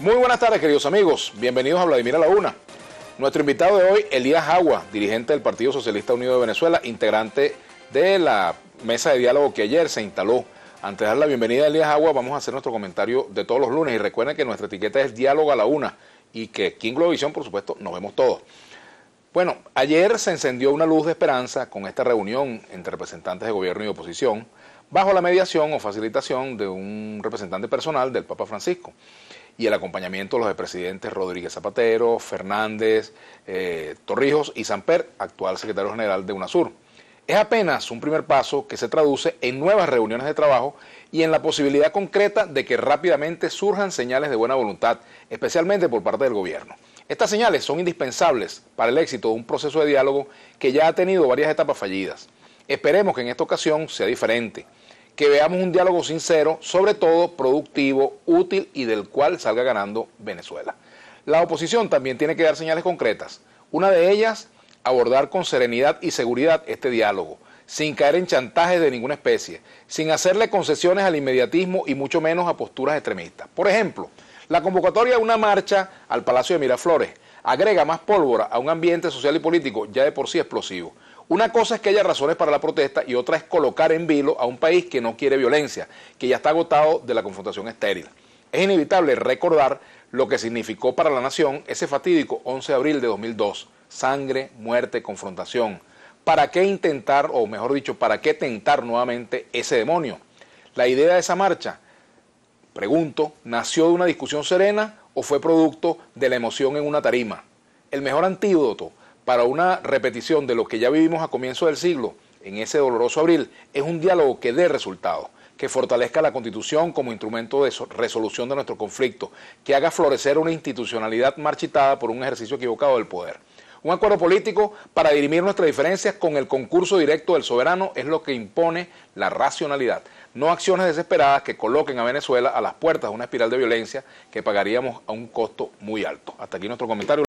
Muy buenas tardes, queridos amigos. Bienvenidos a Vladimir a la Una. Nuestro invitado de hoy, Elías Agua, dirigente del Partido Socialista Unido de Venezuela, integrante de la mesa de diálogo que ayer se instaló. Antes de dar la bienvenida a Elías Agua, vamos a hacer nuestro comentario de todos los lunes. Y recuerden que nuestra etiqueta es Diálogo a la Una y que aquí en por supuesto, nos vemos todos. Bueno, ayer se encendió una luz de esperanza con esta reunión entre representantes de gobierno y oposición, bajo la mediación o facilitación de un representante personal del Papa Francisco y el acompañamiento de los expresidentes Rodríguez Zapatero, Fernández, eh, Torrijos y Samper, actual secretario general de UNASUR. Es apenas un primer paso que se traduce en nuevas reuniones de trabajo y en la posibilidad concreta de que rápidamente surjan señales de buena voluntad, especialmente por parte del gobierno. Estas señales son indispensables para el éxito de un proceso de diálogo que ya ha tenido varias etapas fallidas. Esperemos que en esta ocasión sea diferente que veamos un diálogo sincero, sobre todo productivo, útil y del cual salga ganando Venezuela. La oposición también tiene que dar señales concretas. Una de ellas, abordar con serenidad y seguridad este diálogo, sin caer en chantajes de ninguna especie, sin hacerle concesiones al inmediatismo y mucho menos a posturas extremistas. Por ejemplo, la convocatoria de una marcha al Palacio de Miraflores agrega más pólvora a un ambiente social y político ya de por sí explosivo. Una cosa es que haya razones para la protesta y otra es colocar en vilo a un país que no quiere violencia, que ya está agotado de la confrontación estéril. Es inevitable recordar lo que significó para la nación ese fatídico 11 de abril de 2002. Sangre, muerte, confrontación. ¿Para qué intentar, o mejor dicho, para qué tentar nuevamente ese demonio? La idea de esa marcha, pregunto, ¿nació de una discusión serena o fue producto de la emoción en una tarima? El mejor antídoto para una repetición de lo que ya vivimos a comienzo del siglo, en ese doloroso abril, es un diálogo que dé resultados, que fortalezca la Constitución como instrumento de resolución de nuestro conflicto, que haga florecer una institucionalidad marchitada por un ejercicio equivocado del poder. Un acuerdo político para dirimir nuestras diferencias con el concurso directo del soberano es lo que impone la racionalidad, no acciones desesperadas que coloquen a Venezuela a las puertas de una espiral de violencia que pagaríamos a un costo muy alto. Hasta aquí nuestro comentario.